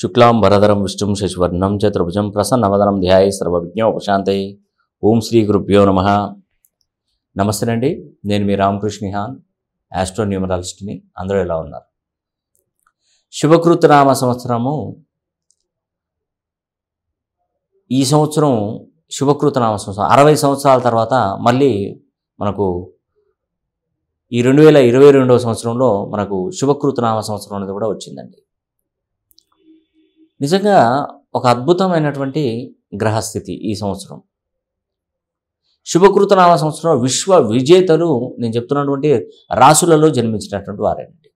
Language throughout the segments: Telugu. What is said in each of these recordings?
శుక్లాం వరదరం విష్ణుం శశివర్ణం చతుర్భుజం ప్రసన్నవదనం ధ్యాయ సర్వవిజ్ఞ ఉపశాంతే ఓం శ్రీ గురుభ్యో నమ నమస్తే అండి నేను మీ రామకృష్ణిహాన్ న్యూమరాలజిస్ట్ని అందరూ ఎలా ఉన్నారు శుభకృతనామ సంవత్సరము ఈ సంవత్సరం శుభకృతనామ సంవత్సరం అరవై సంవత్సరాల తర్వాత మళ్ళీ మనకు ఈ రెండు వేల ఇరవై రెండవ సంవత్సరంలో మనకు శుభకృతనామ సంవత్సరం అనేది కూడా వచ్చిందండి నిజంగా ఒక అద్భుతమైనటువంటి గ్రహస్థితి ఈ సంవత్సరం శుభకృత నామ సంవత్సరం విశ్వ విజేతలు నేను చెప్తున్నటువంటి రాసులలో జన్మించినటువంటి వారేనండి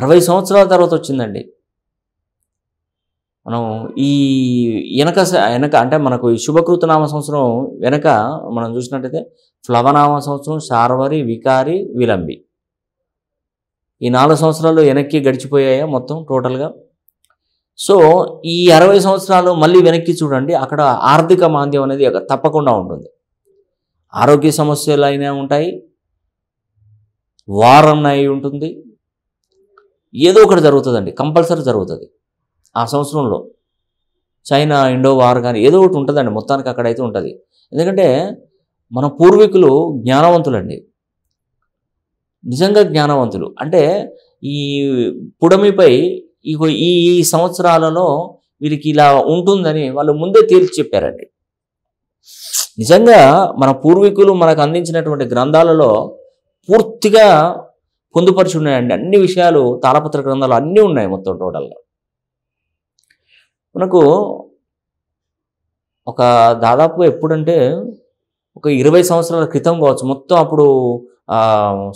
అరవై సంవత్సరాల తర్వాత వచ్చిందండి మనం ఈ వెనక వెనక అంటే మనకు ఈ శుభకృత నామ సంవత్సరం వెనక మనం చూసినట్టయితే ప్లవనామ సంవత్సరం శార్వరి వికారి విలంబి ఈ నాలుగు సంవత్సరాలు వెనక్కి గడిచిపోయాయా మొత్తం టోటల్గా సో ఈ అరవై సంవత్సరాలు మళ్ళీ వెనక్కి చూడండి అక్కడ ఆర్థిక మాంద్యం అనేది తప్పకుండా ఉంటుంది ఆరోగ్య సమస్యలు అయినా ఉంటాయి వారం అయి ఉంటుంది ఏదో ఒకటి జరుగుతుందండి కంపల్సరీ జరుగుతుంది ఆ సంవత్సరంలో చైనా ఇండో వార్ కానీ ఏదో ఒకటి ఉంటుందండి మొత్తానికి అక్కడైతే ఉంటుంది ఎందుకంటే మన పూర్వీకులు జ్ఞానవంతులండి నిజంగా జ్ఞానవంతులు అంటే ఈ పుడమిపై ఈ సంవత్సరాలలో వీరికి ఇలా ఉంటుందని వాళ్ళు ముందే తేల్చి చెప్పారండి నిజంగా మన పూర్వీకులు మనకు అందించినటువంటి గ్రంథాలలో పూర్తిగా పొందుపరిచి ఉన్నాయండి అన్ని విషయాలు తాళపత్ర గ్రంథాలు అన్నీ ఉన్నాయి మొత్తం టోటల్గా మనకు ఒక దాదాపు ఎప్పుడంటే ఒక ఇరవై సంవత్సరాల క్రితం కావచ్చు మొత్తం అప్పుడు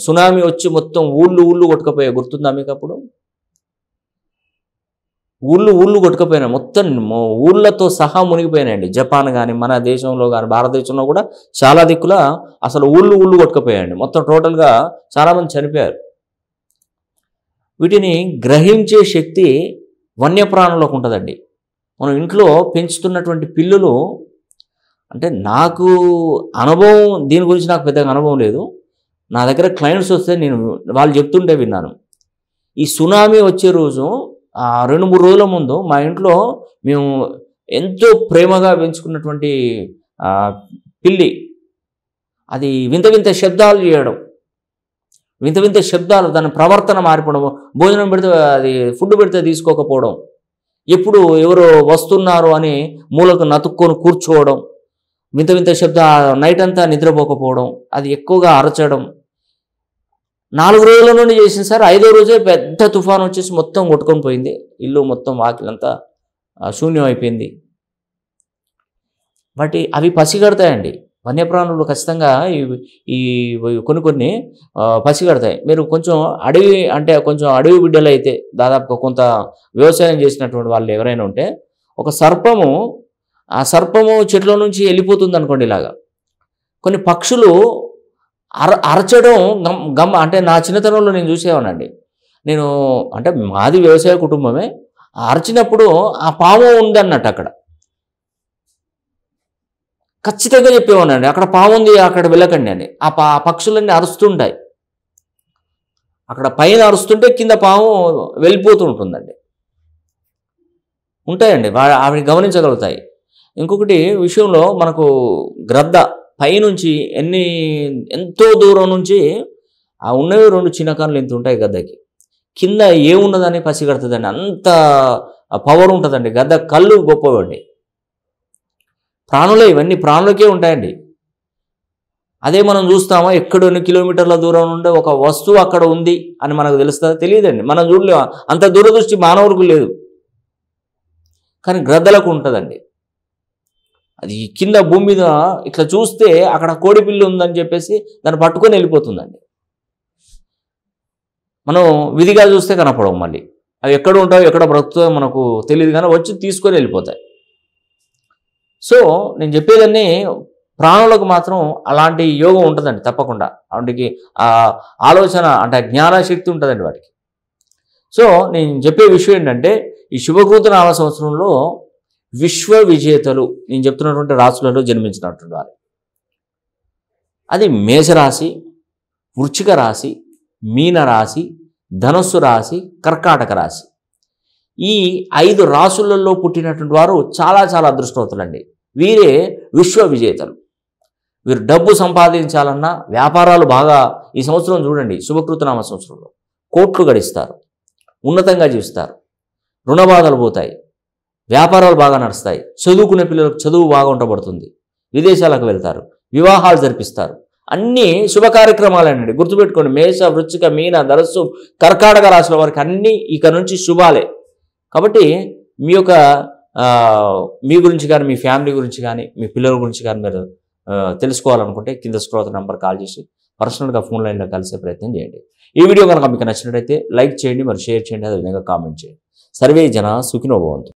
సునామీ వచ్చి మొత్తం ఊళ్ళు ఊళ్ళు కొట్టుకపోయా గుర్తుందా మీకు అప్పుడు ఊళ్ళు ఊళ్ళు కొట్టుకపోయినాయి మొత్తం ఊళ్ళతో సహా మునిగిపోయినాయండి జపాన్ కానీ మన దేశంలో కానీ భారతదేశంలో కూడా చాలా దిక్కుల అసలు ఊళ్ళు ఊళ్ళు కొట్టుకపోయాయండి మొత్తం టోటల్గా చాలామంది చనిపోయారు వీటిని గ్రహించే శక్తి వన్యప్రాణంలోకి ఉంటుందండి మనం ఇంట్లో పెంచుతున్నటువంటి పిల్లులు అంటే నాకు అనుభవం దీని గురించి నాకు పెద్దగా అనుభవం లేదు నా దగ్గర క్లయింట్స్ వస్తే నేను వాళ్ళు చెప్తుంటే విన్నాను ఈ సునామీ వచ్చే రోజు రెండు మూడు రోజుల ముందు మా ఇంట్లో మేము ఎంతో ప్రేమగా పెంచుకున్నటువంటి పిల్లి అది వింత వింత శబ్దాలు చేయడం వింత వింత శబ్దాలు దాని ప్రవర్తన మారిపోవడం భోజనం పెడితే అది ఫుడ్ పెడితే తీసుకోకపోవడం ఎప్పుడు ఎవరు వస్తున్నారు అని మూలకు నతుక్కొని కూర్చోవడం వింత వింత శబ్ద నైట్ అంతా నిద్రపోకపోవడం అది ఎక్కువగా అరచడం నాలుగు రోజుల నుండి చేసింది సార్ ఐదో రోజే పెద్ద తుఫాను వచ్చేసి మొత్తం కొట్టుకొని పోయింది ఇల్లు మొత్తం వాకిలంతా శూన్యం అయిపోయింది బట్ అవి పసిగడతాయండి వన్యప్రాణులు ఖచ్చితంగా ఈ కొన్ని కొన్ని పసిగడతాయి మీరు కొంచెం అడవి అంటే కొంచెం అడవి బిడ్డలు అయితే దాదాపు కొంత వ్యవసాయం చేసినటువంటి వాళ్ళు ఎవరైనా ఉంటే ఒక సర్పము ఆ సర్పము చెట్ల నుంచి వెళ్ళిపోతుంది అనుకోండి ఇలాగా కొన్ని పక్షులు అర అరచడం గమ్ గమ్ అంటే నా చిన్నతనంలో నేను చూసేవానండి నేను అంటే మాది వ్యవసాయ కుటుంబమే అరచినప్పుడు ఆ పాము ఉందన్నట్టు అక్కడ ఖచ్చితంగా చెప్పేవానండి అక్కడ పాము ఉంది అక్కడ వెళ్ళకండి అని ఆ పా పక్షులన్నీ అరుస్తుంటాయి అక్కడ పైన అరుస్తుంటే కింద పాము వెళ్ళిపోతూ ఉంటుందండి ఉంటాయండి అవి గమనించగలుగుతాయి ఇంకొకటి విషయంలో మనకు గ్రద్ద పైనుంచి ఎన్ని ఎంతో దూరం నుంచి ఆ ఉన్నవి రెండు చిన్న కానులు ఎంత ఉంటాయి గద్దకి కింద ఏమున్నదని పసిగడుతుందండి అంత పవర్ ఉంటుందండి గద్ద కళ్ళు గొప్పవండి ప్రాణులే ఇవన్నీ ప్రాణులకే ఉంటాయండి అదే మనం చూస్తామా ఎక్కడ ఎన్ని కిలోమీటర్ల దూరం నుండి ఒక వస్తువు అక్కడ ఉంది అని మనకు తెలుస్తుందా తెలియదండి మనం చూడలేము అంత దూరదృష్టి మానవులకు లేదు కానీ గ్రద్దలకు ఉంటుందండి అది కింద భూమి మీద ఇట్లా చూస్తే అక్కడ కోడిపిల్లి ఉందని చెప్పేసి దాన్ని పట్టుకొని వెళ్ళిపోతుందండి మనం విధిగా చూస్తే కనపడవు మళ్ళీ అవి ఎక్కడ ఉంటావు ఎక్కడ బ్రతుకుతాయో మనకు తెలియదు కానీ వచ్చి తీసుకొని వెళ్ళిపోతాయి సో నేను చెప్పేదాన్ని ప్రాణులకు మాత్రం అలాంటి యోగం ఉంటుందండి తప్పకుండా వాటికి ఆలోచన అంటే జ్ఞానశక్తి ఉంటుందండి వాటికి సో నేను చెప్పే విషయం ఏంటంటే ఈ శుభకూత నాలుగు సంవత్సరంలో విశ్వ విజేతలు నేను చెప్తున్నటువంటి రాశులలో జన్మించినటువంటి వారు అది మేషరాశి వృచ్చిక రాశి మీనరాశి ధనస్సు రాశి కర్కాటక రాశి ఈ ఐదు రాసులలో పుట్టినటువంటి వారు చాలా చాలా అదృష్టవంతులండి వీరే విశ్వ విజేతలు వీరు డబ్బు సంపాదించాలన్నా వ్యాపారాలు బాగా ఈ సంవత్సరం చూడండి శుభకృతనామ సంవత్సరంలో కోట్లు గడిస్తారు ఉన్నతంగా జీవిస్తారు రుణబాధలు పోతాయి వ్యాపారాలు బాగా నడుస్తాయి చదువుకునే పిల్లలకు చదువు బాగా ఉండబడుతుంది విదేశాలకు వెళ్తారు వివాహాలు జరిపిస్తారు అన్నీ శుభ కార్యక్రమాలేనండి గుర్తుపెట్టుకోండి మేష వృచ్చిక మీన దరస్సు కర్కాటక రాశుల వారికి అన్నీ ఇక నుంచి శుభాలే కాబట్టి మీ యొక్క మీ గురించి కానీ మీ ఫ్యామిలీ గురించి కానీ మీ పిల్లల గురించి కానీ మీరు తెలుసుకోవాలనుకుంటే కింద స్క్రోత నెంబర్ కాల్ చేసి పర్సనల్గా ఫోన్ లైన్లో కలిసే ప్రయత్నం చేయండి ఈ వీడియో కనుక మీకు నచ్చినట్టయితే లైక్ చేయండి మరి షేర్ చేయండి అదేవిధంగా కామెంట్ చేయండి సర్వే జన సుఖినోభవంతు